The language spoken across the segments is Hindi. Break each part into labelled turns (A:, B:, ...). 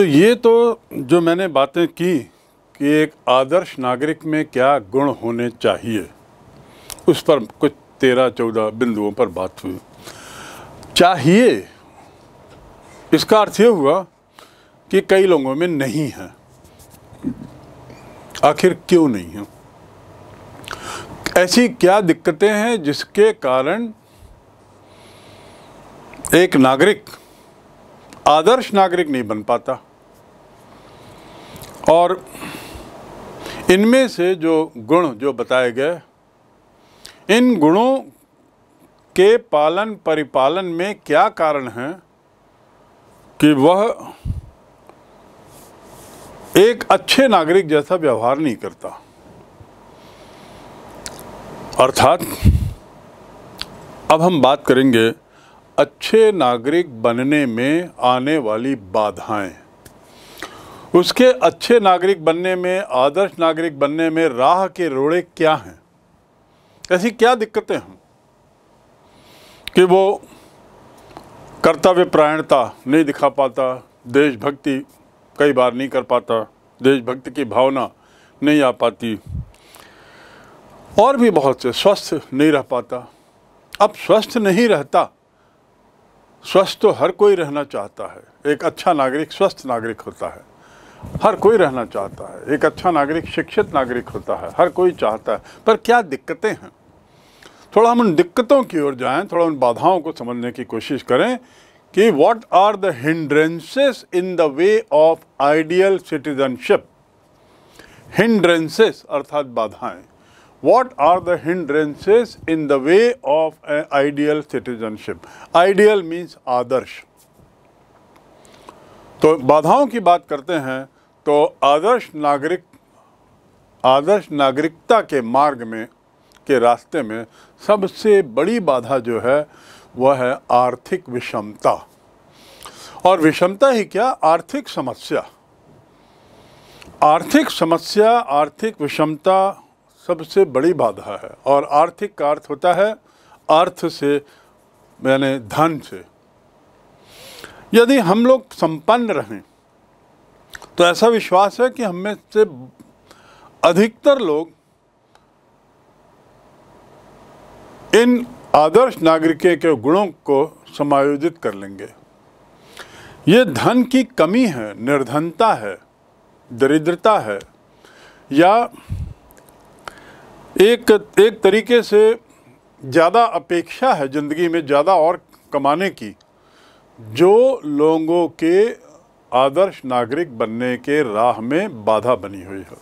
A: तो ये तो जो मैंने बातें की कि एक आदर्श नागरिक में क्या गुण होने चाहिए उस पर कुछ तेरह चौदह बिंदुओं पर बात हुई चाहिए इसका अर्थ ये हुआ कि कई लोगों में नहीं है आखिर क्यों नहीं है ऐसी क्या दिक्कतें हैं जिसके कारण एक नागरिक आदर्श नागरिक नहीं बन पाता और इनमें से जो गुण जो बताए गए इन गुणों के पालन परिपालन में क्या कारण है कि वह एक अच्छे नागरिक जैसा व्यवहार नहीं करता अर्थात अब हम बात करेंगे अच्छे नागरिक बनने में आने वाली बाधाएं उसके अच्छे नागरिक बनने में आदर्श नागरिक बनने में राह के रोड़े क्या हैं ऐसी क्या दिक्कतें हैं कि वो कर्तव्य नहीं दिखा पाता देशभक्ति कई बार नहीं कर पाता देशभक्ति की भावना नहीं आ पाती और भी बहुत से स्वस्थ नहीं रह पाता अब स्वस्थ नहीं रहता स्वस्थ तो हर कोई रहना चाहता है एक अच्छा नागरिक स्वस्थ नागरिक होता है हर कोई रहना चाहता है एक अच्छा नागरिक शिक्षित नागरिक होता है हर कोई चाहता है पर क्या दिक्कतें हैं थोड़ा हम उन दिक्कतों की ओर जाएं थोड़ा उन बाधाओं को समझने की कोशिश करें कि what are the hindrances in the way of ideal citizenship hindrances अर्थात बाधाएं what are the hindrances in the way of ideal citizenship ideal means आदर्श तो बाधाओं की बात करते हैं तो आदर्श नागरिक आदर्श नागरिकता के मार्ग में के रास्ते में सबसे बड़ी बाधा जो है वह है आर्थिक विषमता और विषमता ही क्या आर्थिक समस्या आर्थिक समस्या आर्थिक विषमता सबसे बड़ी बाधा है और आर्थिक का अर्थ होता है अर्थ से यानी धन से यदि हम लोग संपन्न रहें तो ऐसा विश्वास है कि हमें से अधिकतर लोग इन आदर्श नागरिक के गुणों को समायोजित कर लेंगे ये धन की कमी है निर्धनता है दरिद्रता है या एक एक तरीके से ज़्यादा अपेक्षा है ज़िंदगी में ज़्यादा और कमाने की जो लोगों के आदर्श नागरिक बनने के राह में बाधा बनी हुई हो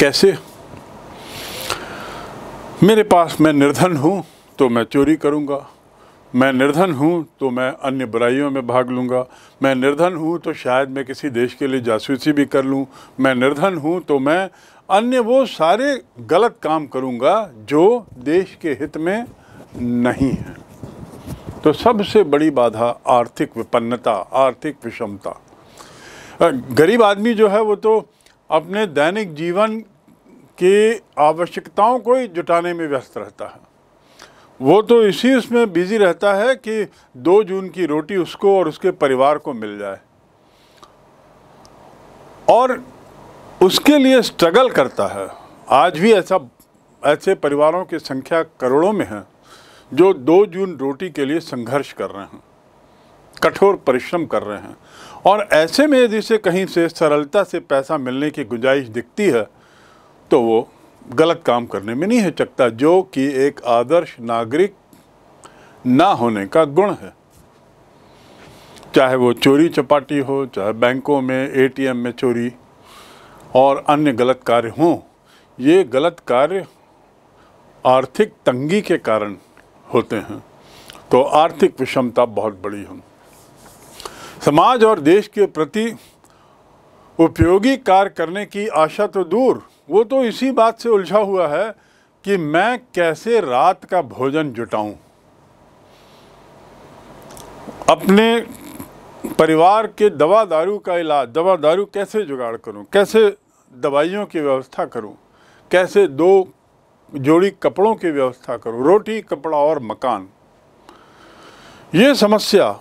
A: कैसे मेरे पास मैं निर्धन हूँ तो मैं चोरी करूँगा मैं निर्धन हूँ तो मैं अन्य बुराइयों में भाग लूँगा मैं निर्धन हूँ तो शायद मैं किसी देश के लिए जासूसी भी कर लूँ मैं निर्धन हूँ तो मैं अन्य वो सारे गलत काम करूँगा जो देश के हित में नहीं हैं तो सबसे बड़ी बाधा आर्थिक विपन्नता आर्थिक विषमता गरीब आदमी जो है वो तो अपने दैनिक जीवन की आवश्यकताओं को ही जुटाने में व्यस्त रहता है वो तो इसी उसमें बिजी रहता है कि दो जून की रोटी उसको और उसके परिवार को मिल जाए और उसके लिए स्ट्रगल करता है आज भी ऐसा ऐसे परिवारों की संख्या करोड़ों में है जो दो जून रोटी के लिए संघर्ष कर रहे हैं कठोर परिश्रम कर रहे हैं और ऐसे में यदि से कहीं से सरलता से पैसा मिलने की गुंजाइश दिखती है तो वो गलत काम करने में नहीं चकता जो कि एक आदर्श नागरिक ना होने का गुण है चाहे वो चोरी चपाटी हो चाहे बैंकों में एटीएम में चोरी और अन्य गलत कार्य हों ये गलत कार्य आर्थिक तंगी के कारण होते हैं तो आर्थिक विषमता बहुत बड़ी है समाज और देश के प्रति उपयोगी कार्य करने की आशा तो दूर वो तो इसी बात से उलझा हुआ है कि मैं कैसे रात का भोजन जुटाऊं अपने परिवार के दवा दारू का इलाज दवा दारू कैसे जुगाड़ करूं कैसे दवाइयों की व्यवस्था करूं कैसे दो जोड़ी कपड़ों की व्यवस्था करो रोटी कपड़ा और मकान ये समस्या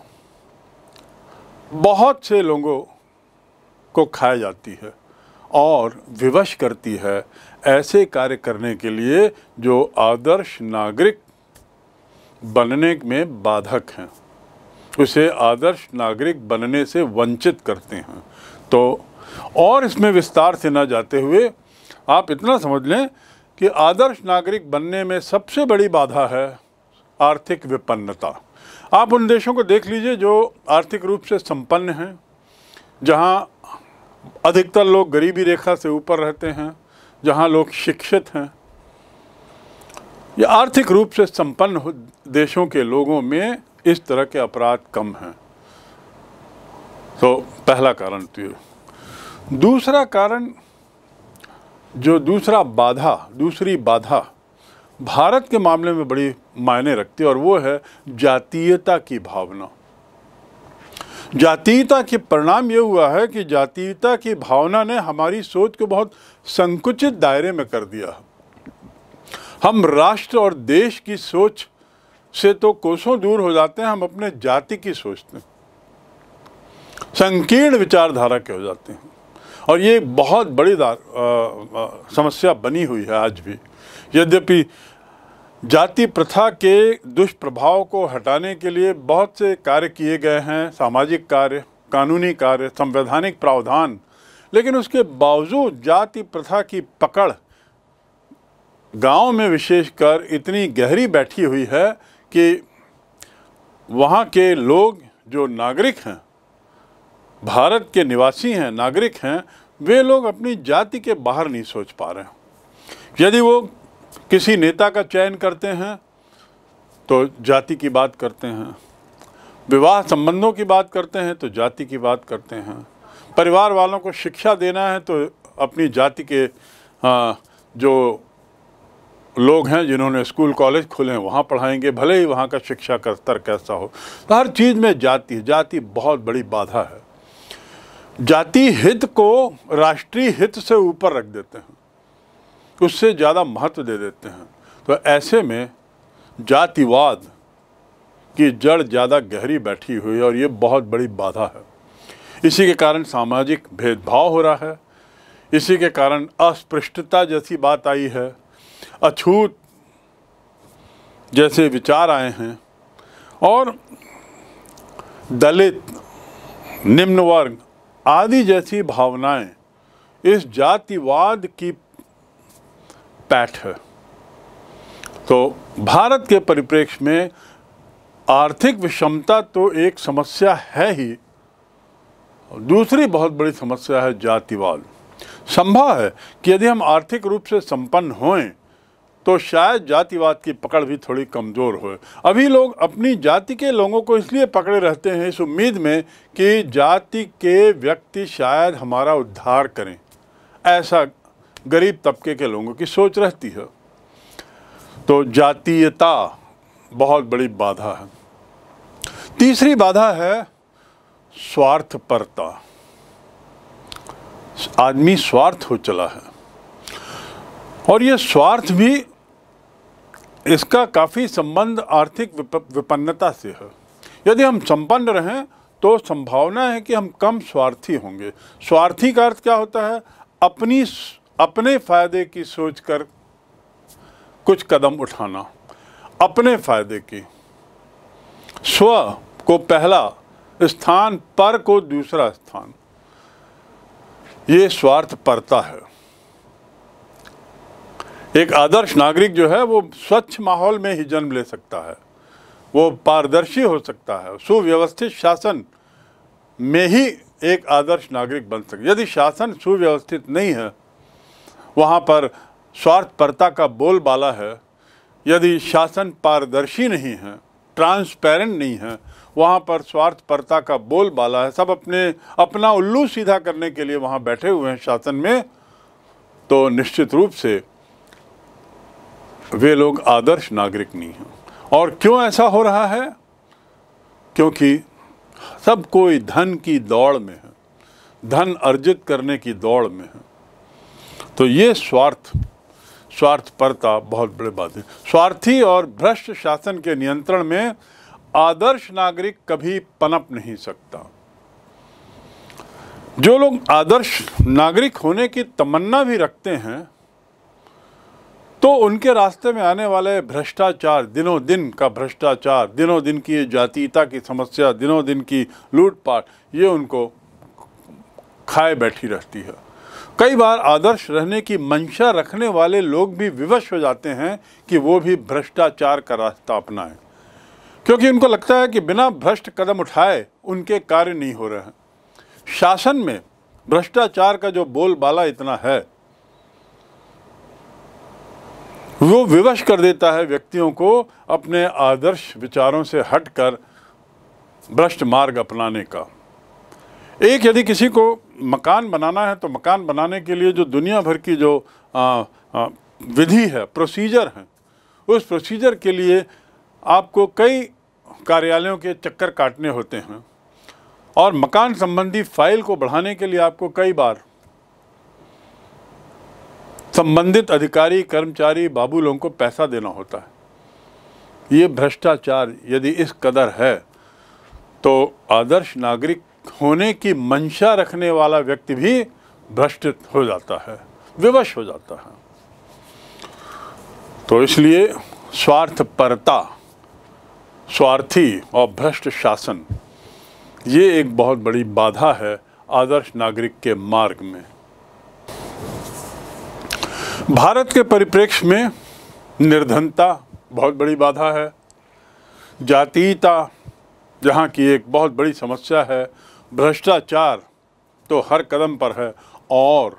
A: बहुत से लोगों को खाया जाती है और विवश करती है ऐसे कार्य करने के लिए जो आदर्श नागरिक बनने में बाधक हैं उसे आदर्श नागरिक बनने से वंचित करते हैं तो और इसमें विस्तार से ना जाते हुए आप इतना समझ लें कि आदर्श नागरिक बनने में सबसे बड़ी बाधा है आर्थिक विपन्नता आप उन देशों को देख लीजिए जो आर्थिक रूप से संपन्न हैं जहां अधिकतर लोग गरीबी रेखा से ऊपर रहते हैं जहां लोग शिक्षित हैं या आर्थिक रूप से संपन्न देशों के लोगों में इस तरह के अपराध कम हैं तो पहला कारण तो दूसरा कारण जो दूसरा बाधा दूसरी बाधा भारत के मामले में बड़ी मायने रखती है और वो है जातीयता की भावना जातीयता के परिणाम ये हुआ है कि जातीयता की भावना ने हमारी सोच को बहुत संकुचित दायरे में कर दिया हम राष्ट्र और देश की सोच से तो कोसों दूर हो जाते हैं हम अपने जाति की सोचते हैं संकीर्ण विचारधारा के हो जाते हैं और ये बहुत बड़ी आ, आ, समस्या बनी हुई है आज भी यद्यपि जाति प्रथा के दुष्प्रभाव को हटाने के लिए बहुत से कार्य किए गए हैं सामाजिक कार्य कानूनी कार्य संवैधानिक प्रावधान लेकिन उसके बावजूद जाति प्रथा की पकड़ गांव में विशेषकर इतनी गहरी बैठी हुई है कि वहाँ के लोग जो नागरिक हैं भारत के निवासी हैं नागरिक हैं वे लोग अपनी जाति के बाहर नहीं सोच पा रहे हैं यदि वो किसी नेता का चयन करते हैं तो जाति की बात करते हैं विवाह संबंधों की बात करते हैं तो जाति की बात करते हैं परिवार वालों को शिक्षा देना है तो अपनी जाति के जो लोग हैं जिन्होंने स्कूल कॉलेज खोले हैं वहाँ पढ़ाएंगे भले ही वहाँ का शिक्षा का स्तर कैसा हो तो हर चीज़ में जाति जाति बहुत बड़ी बाधा है जाति हित को राष्ट्रीय हित से ऊपर रख देते हैं उससे ज़्यादा महत्व दे देते हैं तो ऐसे में जातिवाद की जड़ ज़्यादा गहरी बैठी हुई है और ये बहुत बड़ी बाधा है इसी के कारण सामाजिक भेदभाव हो रहा है इसी के कारण अस्पृष्टता जैसी बात आई है अछूत जैसे विचार आए हैं और दलित निम्न वर्ग आदि जैसी भावनाएं इस जातिवाद की पैठ है तो भारत के परिप्रेक्ष्य में आर्थिक विषमता तो एक समस्या है ही दूसरी बहुत बड़ी समस्या है जातिवाद संभव है कि यदि हम आर्थिक रूप से संपन्न होएं तो शायद जातिवाद की पकड़ भी थोड़ी कमज़ोर हो अभी लोग अपनी जाति के लोगों को इसलिए पकड़े रहते हैं इस उम्मीद में कि जाति के व्यक्ति शायद हमारा उद्धार करें ऐसा गरीब तबके के लोगों की सोच रहती है तो जातीयता बहुत बड़ी बाधा है तीसरी बाधा है स्वार्थपरता आदमी स्वार्थ हो चला है और ये स्वार्थ भी इसका काफ़ी संबंध आर्थिक विपन्नता से है यदि हम संपन्न रहें तो संभावना है कि हम कम स्वार्थी होंगे स्वार्थी का अर्थ क्या होता है अपनी अपने फायदे की सोच कर कुछ कदम उठाना अपने फायदे की स्व को पहला स्थान पर को दूसरा स्थान ये स्वार्थ परता है एक आदर्श नागरिक जो है वो स्वच्छ माहौल में ही जन्म ले सकता है वो पारदर्शी हो सकता है सुव्यवस्थित शासन में ही एक आदर्श नागरिक बन सकता यदि शासन सुव्यवस्थित नहीं है वहाँ पर स्वार्थपरता का बोलबाला है यदि शासन पारदर्शी नहीं है ट्रांसपेरेंट नहीं है वहाँ पर स्वार्थपरता का बोलबाला है सब अपने अपना उल्लू सीधा करने के लिए वहाँ बैठे हुए हैं शासन में तो निश्चित रूप से वे लोग आदर्श नागरिक नहीं हैं और क्यों ऐसा हो रहा है क्योंकि सब कोई धन की दौड़ में है धन अर्जित करने की दौड़ में है तो ये स्वार्थ स्वार्थ परता बहुत बड़ी बात है स्वार्थी और भ्रष्ट शासन के नियंत्रण में आदर्श नागरिक कभी पनप नहीं सकता जो लोग आदर्श नागरिक होने की तमन्ना भी रखते हैं तो उनके रास्ते में आने वाले भ्रष्टाचार दिनों दिन का भ्रष्टाचार दिनों दिन की जातीयता की समस्या दिनों दिन की लूटपाट ये उनको खाए बैठी रहती है कई बार आदर्श रहने की मंशा रखने वाले लोग भी विवश हो जाते हैं कि वो भी भ्रष्टाचार का रास्ता अपनाएं क्योंकि उनको लगता है कि बिना भ्रष्ट कदम उठाए उनके कार्य नहीं हो रहे हैं शासन में भ्रष्टाचार का जो बोलबाला इतना है वो विवश कर देता है व्यक्तियों को अपने आदर्श विचारों से हटकर भ्रष्ट मार्ग अपनाने का एक यदि किसी को मकान बनाना है तो मकान बनाने के लिए जो दुनिया भर की जो आ, आ, विधि है प्रोसीजर है उस प्रोसीजर के लिए आपको कई कार्यालयों के चक्कर काटने होते हैं और मकान संबंधी फाइल को बढ़ाने के लिए आपको कई बार संबंधित अधिकारी कर्मचारी बाबू लोगों को पैसा देना होता है ये भ्रष्टाचार यदि इस कदर है तो आदर्श नागरिक होने की मंशा रखने वाला व्यक्ति भी भ्रष्ट हो जाता है विवश हो जाता है तो इसलिए स्वार्थपरता स्वार्थी और भ्रष्ट शासन ये एक बहुत बड़ी बाधा है आदर्श नागरिक के मार्ग में भारत के परिप्रेक्ष्य में निर्धनता बहुत बड़ी बाधा है जातीयता जहाँ की एक बहुत बड़ी समस्या है भ्रष्टाचार तो हर कदम पर है और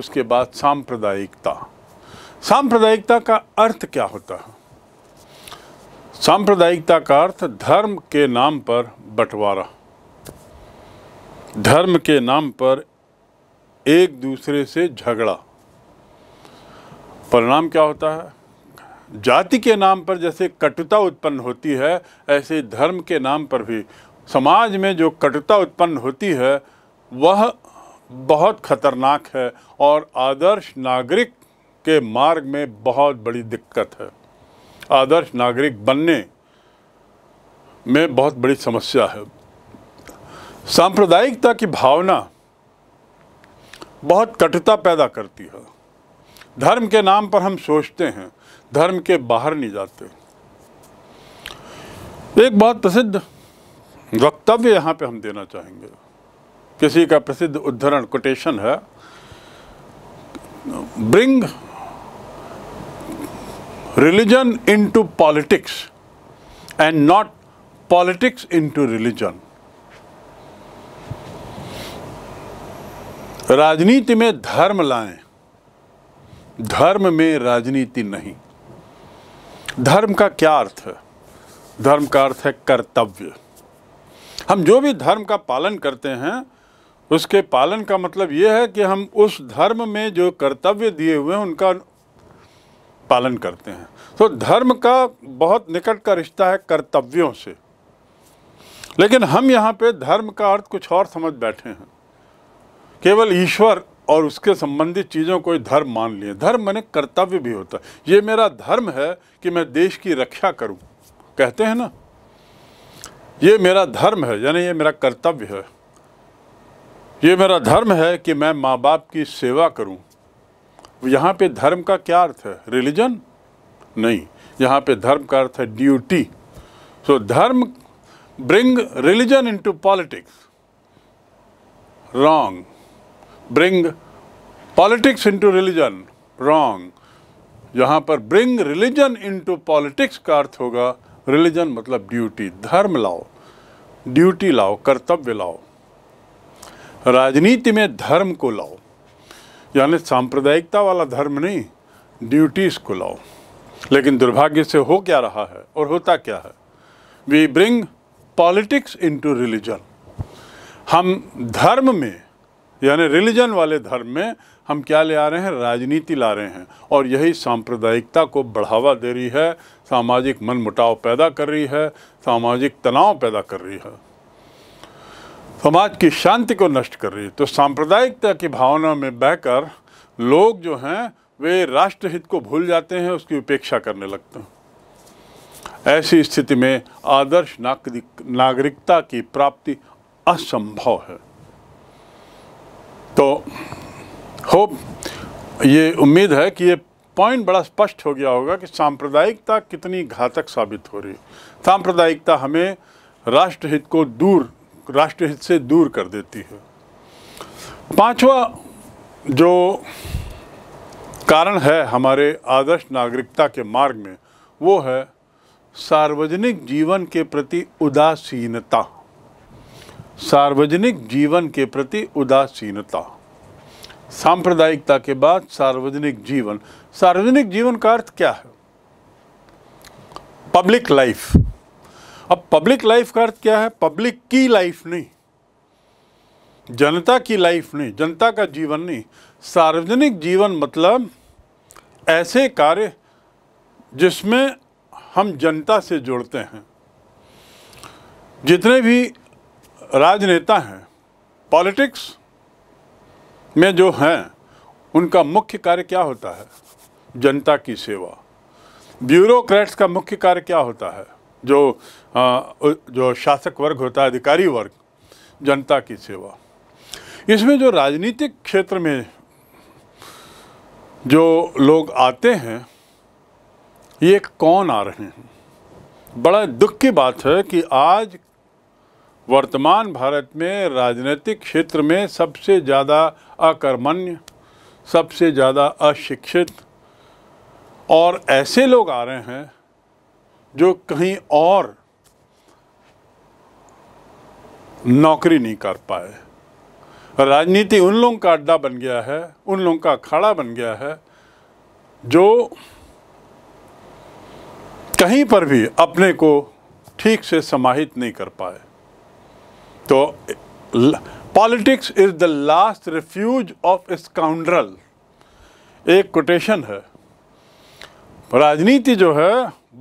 A: उसके बाद सांप्रदायिकता सांप्रदायिकता का अर्थ क्या होता है सांप्रदायिकता का अर्थ धर्म के नाम पर बंटवारा धर्म के नाम पर एक दूसरे से झगड़ा परिणाम क्या होता है जाति के नाम पर जैसे कटुता उत्पन्न होती है ऐसे धर्म के नाम पर भी समाज में जो कटुता उत्पन्न होती है वह बहुत खतरनाक है और आदर्श नागरिक के मार्ग में बहुत बड़ी दिक्कत है आदर्श नागरिक बनने में बहुत बड़ी समस्या है सांप्रदायिकता की भावना बहुत कटुता पैदा करती है धर्म के नाम पर हम सोचते हैं धर्म के बाहर नहीं जाते एक बहुत प्रसिद्ध वक्तव्य यहाँ पे हम देना चाहेंगे किसी का प्रसिद्ध उद्धरण कोटेशन है bring religion into politics and not politics into religion राजनीति में धर्म लाएं धर्म में राजनीति नहीं धर्म का क्या अर्थ है धर्म का अर्थ है कर्तव्य हम जो भी धर्म का पालन करते हैं उसके पालन का मतलब ये है कि हम उस धर्म में जो कर्तव्य दिए हुए हैं उनका पालन करते हैं तो धर्म का बहुत निकट का रिश्ता है कर्तव्यों से लेकिन हम यहाँ पे धर्म का अर्थ कुछ और समझ बैठे हैं केवल ईश्वर और उसके संबंधित चीज़ों को धर्म मान लिए धर्म मैंने कर्तव्य भी होता है ये मेरा धर्म है कि मैं देश की रक्षा करूं कहते हैं ना ये मेरा धर्म है यानी ये मेरा कर्तव्य है ये मेरा धर्म है कि मैं माँ बाप की सेवा करूं यहाँ पे धर्म का क्या अर्थ है रिलीजन नहीं यहाँ पे धर्म का अर्थ है ड्यूटी सो so, धर्म bring religion into politics wrong bring politics into religion, wrong. यहाँ पर bring religion into politics का अर्थ होगा religion मतलब duty, धर्म लाओ ड्यूटी लाओ कर्तव्य लाओ राजनीति में धर्म को लाओ यानी सांप्रदायिकता वाला धर्म नहीं ड्यूटीज़ को लाओ लेकिन दुर्भाग्य से हो क्या रहा है और होता क्या है we bring politics into religion हम धर्म में यानी रिलीजन वाले धर्म में हम क्या ले आ रहे हैं राजनीति ला रहे हैं और यही सांप्रदायिकता को बढ़ावा दे रही है सामाजिक मनमुटाव पैदा कर रही है सामाजिक तनाव पैदा कर रही है समाज की शांति को नष्ट कर रही है तो सांप्रदायिकता की भावना में बहकर लोग जो हैं वे राष्ट्रहित को भूल जाते हैं उसकी उपेक्षा करने लगते हैं ऐसी स्थिति में आदर्श नागरिकता की प्राप्ति असंभव है तो होप ये उम्मीद है कि ये पॉइंट बड़ा स्पष्ट हो गया होगा कि सांप्रदायिकता कितनी घातक साबित हो रही है सांप्रदायिकता हमें राष्ट्रहित को दूर राष्ट्रहित से दूर कर देती है पांचवा जो कारण है हमारे आदर्श नागरिकता के मार्ग में वो है सार्वजनिक जीवन के प्रति उदासीनता सार्वजनिक जीवन के प्रति उदासीनता सांप्रदायिकता के बाद सार्वजनिक जीवन सार्वजनिक जीवन का अर्थ क्या है पब्लिक लाइफ अब पब्लिक लाइफ का अर्थ क्या है पब्लिक की लाइफ नहीं जनता की लाइफ नहीं जनता का जीवन नहीं सार्वजनिक जीवन मतलब ऐसे कार्य जिसमें हम जनता से जुड़ते हैं जितने भी राजनेता हैं पॉलिटिक्स में जो हैं उनका मुख्य कार्य क्या होता है जनता की सेवा ब्यूरोक्रेट्स का मुख्य कार्य क्या होता है जो आ, जो शासक वर्ग होता है अधिकारी वर्ग जनता की सेवा इसमें जो राजनीतिक क्षेत्र में जो लोग आते हैं ये कौन आ रहे हैं बड़ा दुख की बात है कि आज वर्तमान भारत में राजनीतिक क्षेत्र में सबसे ज़्यादा अकर्मण्य सबसे ज़्यादा अशिक्षित और ऐसे लोग आ रहे हैं जो कहीं और नौकरी नहीं कर पाए राजनीति उन लोगों का अड्डा बन गया है उन लोगों का अखाड़ा बन गया है जो कहीं पर भी अपने को ठीक से समाहित नहीं कर पाए तो politics is the last refuge of scoundrel एक कोटेशन है राजनीति जो है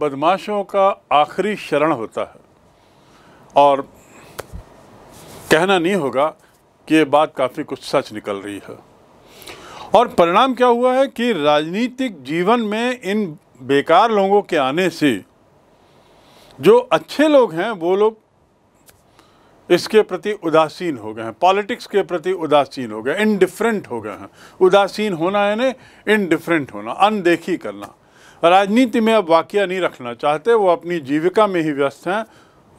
A: बदमाशों का आखिरी शरण होता है और कहना नहीं होगा कि ये बात काफ़ी कुछ सच निकल रही है और परिणाम क्या हुआ है कि राजनीतिक जीवन में इन बेकार लोगों के आने से जो अच्छे लोग हैं वो लोग इसके प्रति उदासीन हो गए हैं पॉलिटिक्स के प्रति उदासीन हो गए इनडिफरेंट हो गए हैं उदासीन होना यानी इनडिफरेंट होना अनदेखी करना राजनीति में अब वाक्य नहीं रखना चाहते वो अपनी जीविका में ही व्यस्त हैं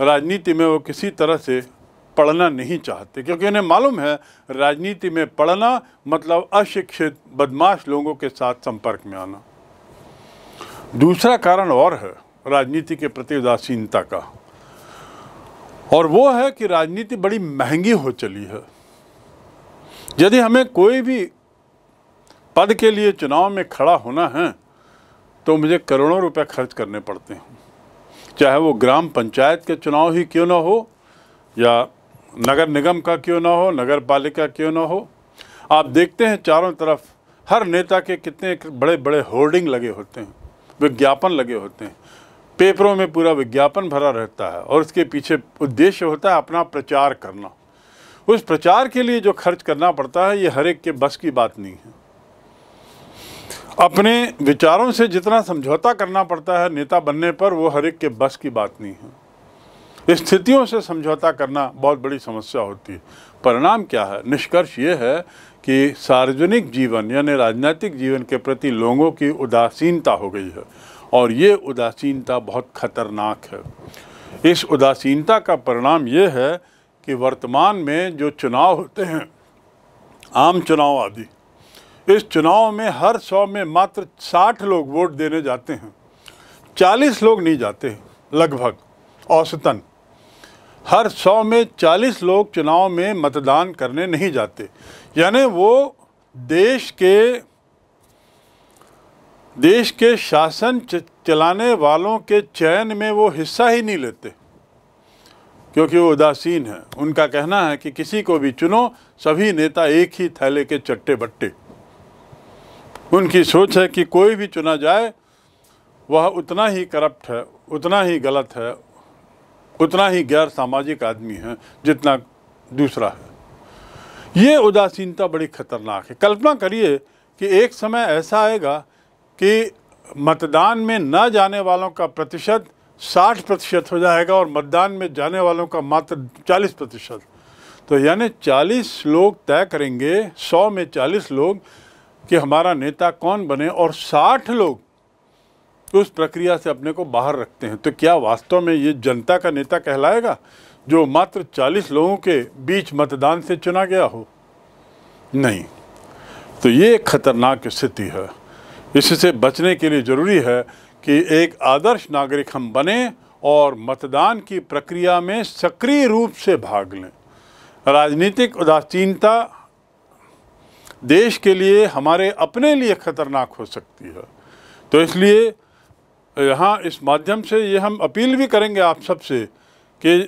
A: राजनीति में वो किसी तरह से पढ़ना नहीं चाहते क्योंकि उन्हें मालूम है राजनीति में पढ़ना मतलब अशिक्षित बदमाश लोगों के साथ संपर्क में आना दूसरा कारण और है राजनीति के प्रति उदासीनता का और वो है कि राजनीति बड़ी महंगी हो चली है यदि हमें कोई भी पद के लिए चुनाव में खड़ा होना है तो मुझे करोड़ों रुपए खर्च करने पड़ते हैं चाहे वो ग्राम पंचायत के चुनाव ही क्यों ना हो या नगर निगम का क्यों ना हो नगर पालिका क्यों ना हो आप देखते हैं चारों तरफ हर नेता के कितने बड़े बड़े होर्डिंग लगे होते हैं विज्ञापन लगे होते हैं पेपरों में पूरा विज्ञापन भरा रहता है और उसके पीछे उद्देश्य होता है अपना प्रचार करना उस प्रचार के लिए जो खर्च करना पड़ता है ये हर एक के बस की बात नहीं है अपने विचारों से जितना समझौता करना पड़ता है नेता बनने पर वो हर एक के बस की बात नहीं है स्थितियों से समझौता करना बहुत बड़ी समस्या होती है परिणाम क्या है निष्कर्ष ये है कि सार्वजनिक जीवन यानी राजनीतिक जीवन के प्रति लोगों की उदासीनता हो गई है और ये उदासीनता बहुत ख़तरनाक है इस उदासीनता का परिणाम ये है कि वर्तमान में जो चुनाव होते हैं आम चुनाव आदि इस चुनाव में हर सौ में मात्र साठ लोग वोट देने जाते हैं चालीस लोग नहीं जाते लगभग औसतन हर सौ में चालीस लोग चुनाव में मतदान करने नहीं जाते यानी वो देश के देश के शासन चलाने वालों के चयन में वो हिस्सा ही नहीं लेते क्योंकि वो उदासीन है उनका कहना है कि किसी को भी चुनो सभी नेता एक ही थैले के चट्टे बट्टे उनकी सोच है कि कोई भी चुना जाए वह उतना ही करप्ट है उतना ही गलत है उतना ही गैर सामाजिक आदमी है जितना दूसरा है ये उदासीनता बड़ी खतरनाक है कल्पना करिए कि एक समय ऐसा आएगा कि मतदान में न जाने वालों का प्रतिशत 60 प्रतिशत हो जाएगा और मतदान में जाने वालों का मात्र 40 प्रतिशत तो यानी 40 लोग तय करेंगे 100 में 40 लोग कि हमारा नेता कौन बने और 60 लोग उस प्रक्रिया से अपने को बाहर रखते हैं तो क्या वास्तव में ये जनता का नेता कहलाएगा जो मात्र 40 लोगों के बीच मतदान से चुना गया हो नहीं तो ये खतरनाक स्थिति है इससे बचने के लिए ज़रूरी है कि एक आदर्श नागरिक हम बने और मतदान की प्रक्रिया में सक्रिय रूप से भाग लें राजनीतिक उदासीनता देश के लिए हमारे अपने लिए ख़तरनाक हो सकती है तो इसलिए यहाँ इस माध्यम से ये हम अपील भी करेंगे आप सब से कि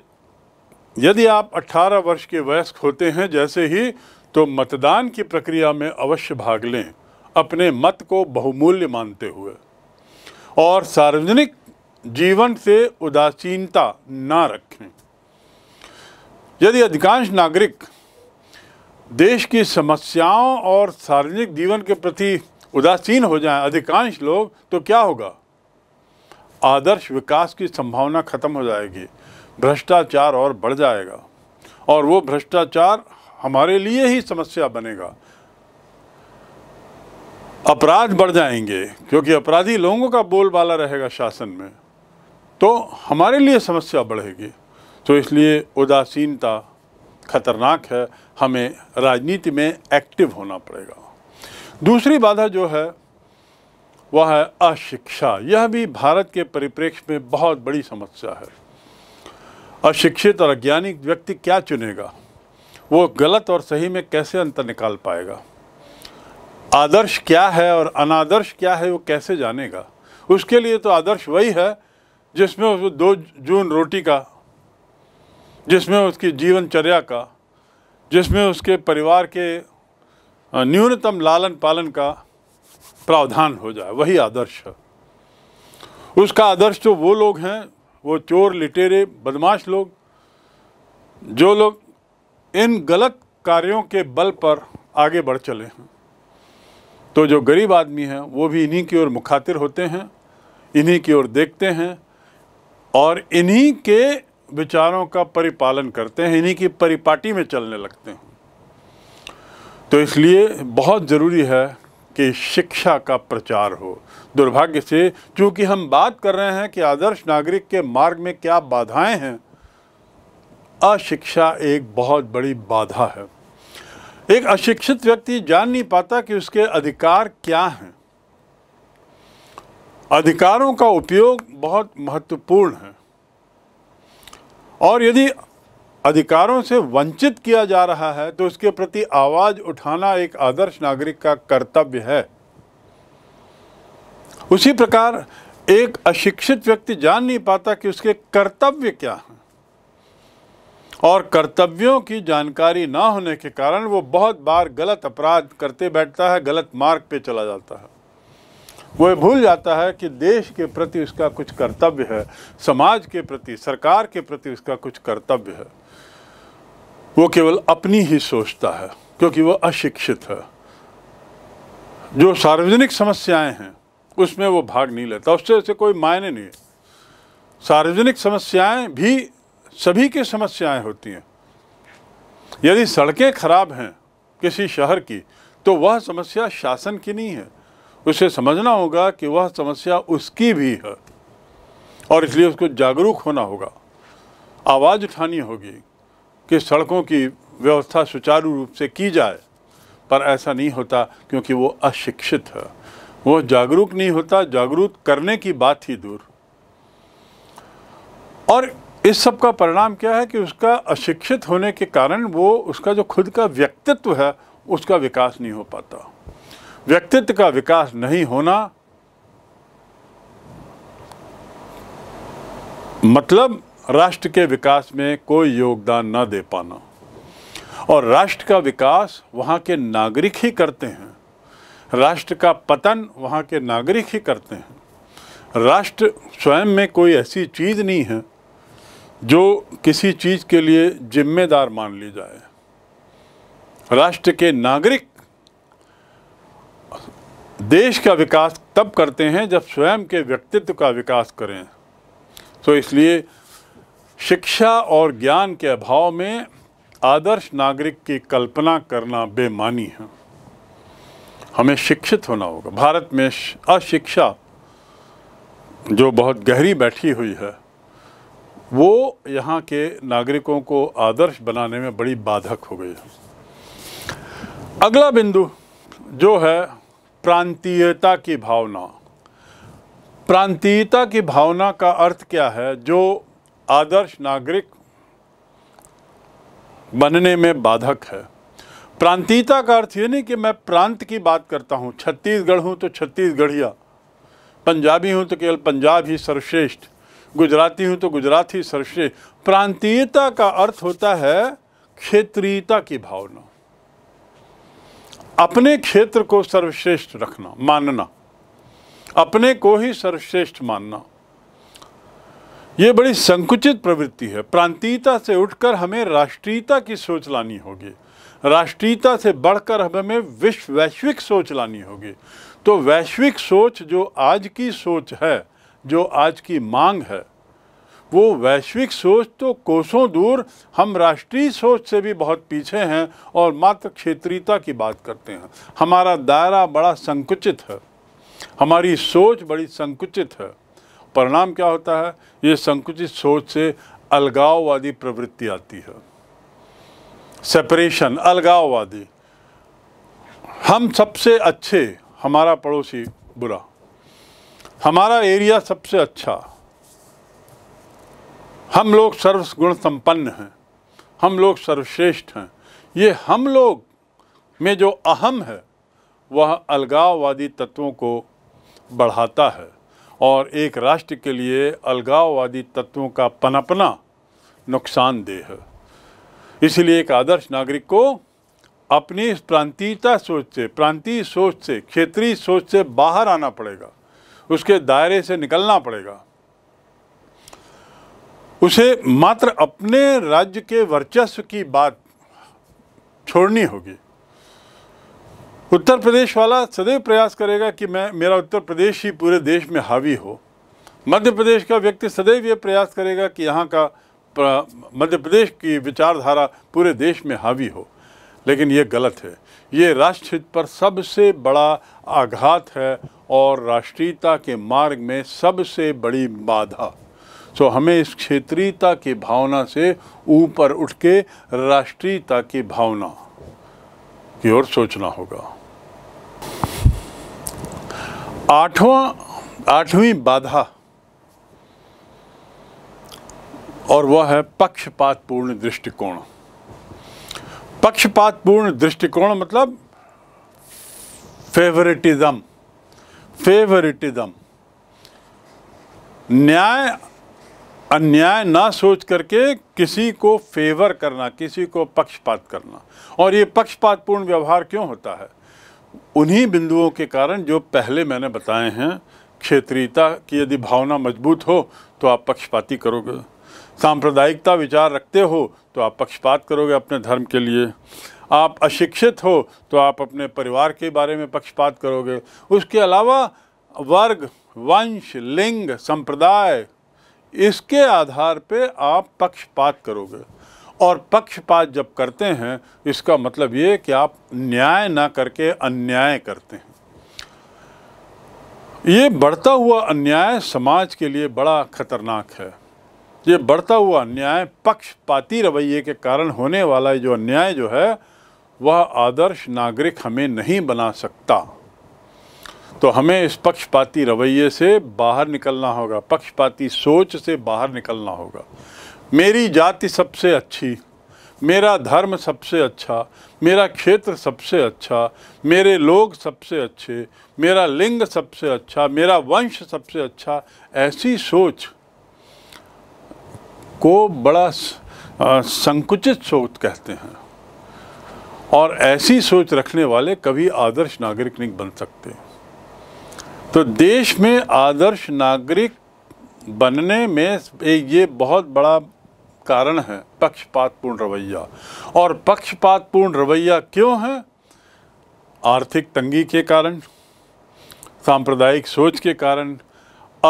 A: यदि आप 18 वर्ष के वयस्क होते हैं जैसे ही तो मतदान की प्रक्रिया में अवश्य भाग लें अपने मत को बहुमूल्य मानते हुए और सार्वजनिक जीवन से उदासीनता ना रखें यदि अधिकांश नागरिक देश की समस्याओं और सार्वजनिक जीवन के प्रति उदासीन हो जाएं अधिकांश लोग तो क्या होगा आदर्श विकास की संभावना खत्म हो जाएगी भ्रष्टाचार और बढ़ जाएगा और वो भ्रष्टाचार हमारे लिए ही समस्या बनेगा अपराध बढ़ जाएंगे क्योंकि अपराधी लोगों का बोलबाला रहेगा शासन में तो हमारे लिए समस्या बढ़ेगी तो इसलिए उदासीनता खतरनाक है हमें राजनीति में एक्टिव होना पड़ेगा दूसरी बाधा जो है वह है अशिक्षा यह भी भारत के परिप्रेक्ष्य में बहुत बड़ी समस्या है अशिक्षित और अज्ञानिक व्यक्ति क्या चुनेगा वो गलत और सही में कैसे अंतर निकाल पाएगा आदर्श क्या है और अनादर्श क्या है वो कैसे जानेगा उसके लिए तो आदर्श वही है जिसमें उस दो जून रोटी का जिसमें उसकी जीवनचर्या का जिसमें उसके परिवार के न्यूनतम लालन पालन का प्रावधान हो जाए वही आदर्श है उसका आदर्श तो वो लोग हैं वो चोर लिटेरे बदमाश लोग जो लोग इन गलत कार्यों के बल पर आगे बढ़ चले हैं तो जो गरीब आदमी हैं वो भी इन्हीं की ओर मुखातिर होते हैं इन्हीं की ओर देखते हैं और इन्हीं के विचारों का परिपालन करते हैं इन्हीं की परिपाटी में चलने लगते हैं तो इसलिए बहुत ज़रूरी है कि शिक्षा का प्रचार हो दुर्भाग्य से क्योंकि हम बात कर रहे हैं कि आदर्श नागरिक के मार्ग में क्या बाधाएं हैं अशिक्षा एक बहुत बड़ी बाधा है एक अशिक्षित व्यक्ति जान नहीं पाता कि उसके अधिकार क्या हैं अधिकारों का उपयोग बहुत महत्वपूर्ण है और यदि अधिकारों से वंचित किया जा रहा है तो उसके प्रति आवाज़ उठाना एक आदर्श नागरिक का कर्तव्य है उसी प्रकार एक अशिक्षित व्यक्ति जान नहीं पाता कि उसके कर्तव्य क्या और कर्तव्यों की जानकारी ना होने के कारण वो बहुत बार गलत अपराध करते बैठता है गलत मार्ग पे चला जाता है वो भूल जाता है कि देश के प्रति उसका कुछ कर्तव्य है समाज के प्रति सरकार के प्रति उसका कुछ कर्तव्य है वो केवल अपनी ही सोचता है क्योंकि वो अशिक्षित है जो सार्वजनिक समस्याएं हैं उसमें वो भाग नहीं लेता उससे उसे कोई मायने नहीं है सार्वजनिक समस्याएं भी सभी की समस्याएं होती हैं यदि सड़कें खराब हैं किसी शहर की तो वह समस्या शासन की नहीं है उसे समझना होगा कि वह समस्या उसकी भी है और इसलिए उसको जागरूक होना होगा आवाज़ उठानी होगी कि सड़कों की व्यवस्था सुचारू रूप से की जाए पर ऐसा नहीं होता क्योंकि वो अशिक्षित है वो जागरूक नहीं होता जागरूक करने की बात ही दूर और इस सब का परिणाम क्या है कि उसका अशिक्षित होने के कारण वो उसका जो खुद का व्यक्तित्व है उसका विकास नहीं हो पाता व्यक्तित्व का विकास नहीं होना मतलब राष्ट्र के विकास में कोई योगदान ना दे पाना और राष्ट्र का विकास वहाँ के नागरिक ही करते हैं राष्ट्र का पतन वहाँ के नागरिक ही करते हैं राष्ट्र स्वयं में कोई ऐसी चीज़ नहीं है जो किसी चीज़ के लिए जिम्मेदार मान ली जाए राष्ट्र के नागरिक देश का विकास तब करते हैं जब स्वयं के व्यक्तित्व का विकास करें तो इसलिए शिक्षा और ज्ञान के अभाव में आदर्श नागरिक की कल्पना करना बेमानी है हमें शिक्षित होना होगा भारत में अशिक्षा जो बहुत गहरी बैठी हुई है वो यहाँ के नागरिकों को आदर्श बनाने में बड़ी बाधक हो गई है अगला बिंदु जो है प्रांतीयता की भावना प्रांतीयता की भावना का अर्थ क्या है जो आदर्श नागरिक बनने में बाधक है प्रांतीयता का अर्थ ये नहीं कि मैं प्रांत की बात करता हूँ छत्तीसगढ़ हूँ तो छत्तीसगढ़िया पंजाबी हूँ तो केवल पंजाब ही सर्वश्रेष्ठ गुजराती हूँ तो गुजराती सर्वश्रेष्ठ प्रांतीयता का अर्थ होता है क्षेत्रीयता की भावना अपने क्षेत्र को सर्वश्रेष्ठ रखना मानना अपने को ही सर्वश्रेष्ठ मानना ये बड़ी संकुचित प्रवृत्ति है प्रांतीयता से उठकर हमें राष्ट्रीयता की सोच लानी होगी राष्ट्रीयता से बढ़कर हमें विश्व वैश्विक सोच लानी होगी तो वैश्विक सोच जो आज की सोच है जो आज की मांग है वो वैश्विक सोच तो कोसों दूर हम राष्ट्रीय सोच से भी बहुत पीछे हैं और मात्र क्षेत्रीयता की बात करते हैं हमारा दायरा बड़ा संकुचित है हमारी सोच बड़ी संकुचित है परिणाम क्या होता है ये संकुचित सोच से अलगाववादी प्रवृत्ति आती है सेपरेशन अलगाववादी हम सबसे अच्छे हमारा पड़ोसी बुरा हमारा एरिया सबसे अच्छा हम लोग सर्व गुण संपन्न हैं हम लोग सर्वश्रेष्ठ हैं ये हम लोग में जो अहम है वह अलगाववादी तत्वों को बढ़ाता है और एक राष्ट्र के लिए अलगाववादी तत्वों का पनपना नुकसानदेह है इसलिए एक आदर्श नागरिक को अपनी प्रांतीयता सोच से प्रांतीय सोच से क्षेत्रीय सोच से बाहर आना पड़ेगा उसके दायरे से निकलना पड़ेगा उसे मात्र अपने राज्य के वर्चस्व की बात छोड़नी होगी उत्तर प्रदेश वाला सदैव प्रयास करेगा कि मैं मेरा उत्तर प्रदेश ही पूरे देश में हावी हो मध्य प्रदेश का व्यक्ति सदैव ये प्रयास करेगा कि यहाँ का मध्य प्रदेश की विचारधारा पूरे देश में हावी हो लेकिन ये गलत है ये राष्ट्रहित पर सबसे बड़ा आघात है और राष्ट्रीयता के मार्ग में सबसे बड़ी बाधा सो हमें इस क्षेत्रीयता की भावना से ऊपर उठ के राष्ट्रीयता की भावना की ओर सोचना होगा आठवां आठवीं बाधा और वह है पक्षपातपूर्ण दृष्टिकोण पक्षपातपूर्ण दृष्टिकोण मतलब फेवरेटिज्म फेवरेटिज्म न्याय अन्याय ना सोच करके किसी को फेवर करना किसी को पक्षपात करना और ये पक्षपातपूर्ण व्यवहार क्यों होता है उन्हीं बिंदुओं के कारण जो पहले मैंने बताए हैं क्षेत्रीयता की यदि भावना मजबूत हो तो आप पक्षपाती करोगे सांप्रदायिकता विचार रखते हो तो आप पक्षपात करोगे अपने धर्म के लिए आप अशिक्षित हो तो आप अपने परिवार के बारे में पक्षपात करोगे उसके अलावा वर्ग वंश लिंग संप्रदाय इसके आधार पे आप पक्षपात करोगे और पक्षपात जब करते हैं इसका मतलब ये कि आप न्याय ना करके अन्याय करते हैं ये बढ़ता हुआ अन्याय समाज के लिए बड़ा खतरनाक है ये बढ़ता हुआ अन्याय पक्षपाती रवैये के कारण होने वाला जो अन्याय जो है वह आदर्श नागरिक हमें नहीं बना सकता तो हमें इस पक्षपाती रवैये से बाहर निकलना होगा पक्षपाती सोच से बाहर निकलना होगा मेरी जाति सबसे अच्छी मेरा धर्म सबसे अच्छा मेरा क्षेत्र सबसे अच्छा मेरे लोग सबसे अच्छे मेरा लिंग सबसे अच्छा मेरा वंश सबसे अच्छा ऐसी सोच को बड़ा संकुचित सोच कहते हैं और ऐसी सोच रखने वाले कभी आदर्श नागरिक नहीं बन सकते तो देश में आदर्श नागरिक बनने में ये बहुत बड़ा कारण है पक्षपातपूर्ण रवैया और पक्षपातपूर्ण रवैया क्यों है आर्थिक तंगी के कारण सांप्रदायिक सोच के कारण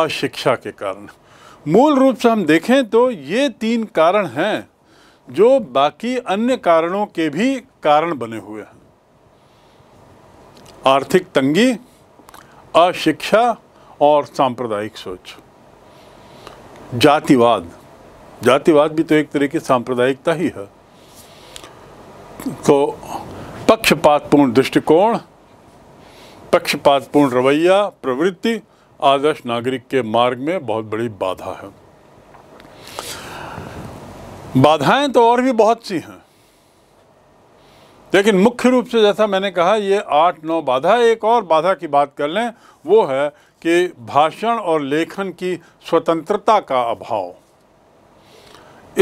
A: अशिक्षा के कारण मूल रूप से हम देखें तो ये तीन कारण हैं जो बाकी अन्य कारणों के भी कारण बने हुए हैं आर्थिक तंगी अशिक्षा और सांप्रदायिक सोच जातिवाद जातिवाद भी तो एक तरह की सांप्रदायिकता ही है तो पक्षपातपूर्ण दृष्टिकोण पक्षपातपूर्ण रवैया प्रवृत्ति आदर्श नागरिक के मार्ग में बहुत बड़ी बाधा है बाधाएं तो और भी बहुत सी हैं लेकिन मुख्य रूप से जैसा मैंने कहा ये आठ नौ बाधा एक और बाधा की बात कर लें वो है कि भाषण और लेखन की स्वतंत्रता का अभाव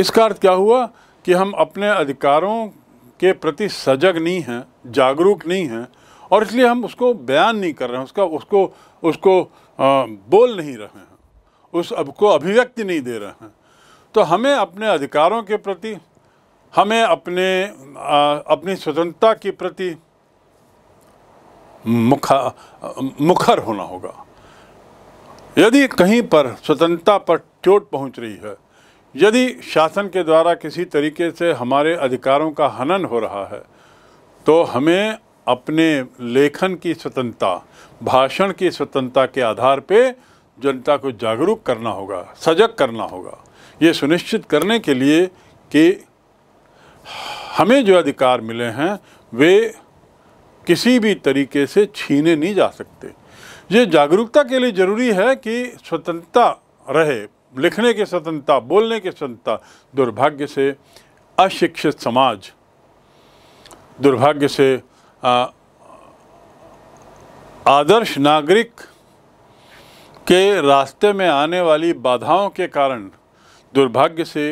A: इसका अर्थ क्या हुआ कि हम अपने अधिकारों के प्रति सजग नहीं हैं जागरूक नहीं हैं और इसलिए हम उसको बयान नहीं कर रहे हैं उसका उसको उसको हाँ, बोल नहीं रहे हैं उस अब को अभिव्यक्ति नहीं दे रहे हैं तो हमें अपने अधिकारों के प्रति हमें अपने आ, अपनी स्वतंत्रता के प्रति मुखा मुखर होना होगा यदि कहीं पर स्वतंत्रता पर चोट पहुंच रही है यदि शासन के द्वारा किसी तरीके से हमारे अधिकारों का हनन हो रहा है तो हमें अपने लेखन की स्वतंत्रता भाषण की स्वतंत्रता के आधार पे जनता को जागरूक करना होगा सजग करना होगा ये सुनिश्चित करने के लिए कि हमें जो अधिकार मिले हैं वे किसी भी तरीके से छीने नहीं जा सकते ये जागरूकता के लिए ज़रूरी है कि स्वतंत्रता रहे लिखने की स्वतंत्रता बोलने की स्वतंत्रता दुर्भाग्य से अशिक्षित समाज दुर्भाग्य से आदर्श नागरिक के रास्ते में आने वाली बाधाओं के कारण दुर्भाग्य से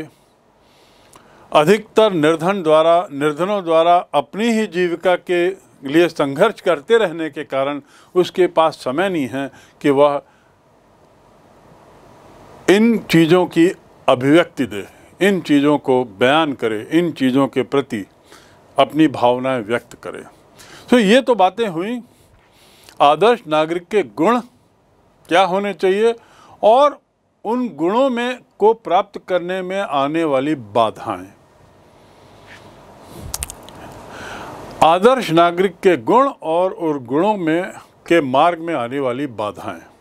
A: अधिकतर निर्धन द्वारा निर्धनों द्वारा अपनी ही जीविका के लिए संघर्ष करते रहने के कारण उसके पास समय नहीं है कि वह इन चीज़ों की अभिव्यक्ति दे इन चीज़ों को बयान करे इन चीज़ों के प्रति अपनी भावनाएं व्यक्त करें तो ये तो बातें हुई आदर्श नागरिक के गुण क्या होने चाहिए और उन गुणों में को प्राप्त करने में आने वाली बाधाएं आदर्श नागरिक के गुण और उन गुणों में के मार्ग में आने वाली बाधाएं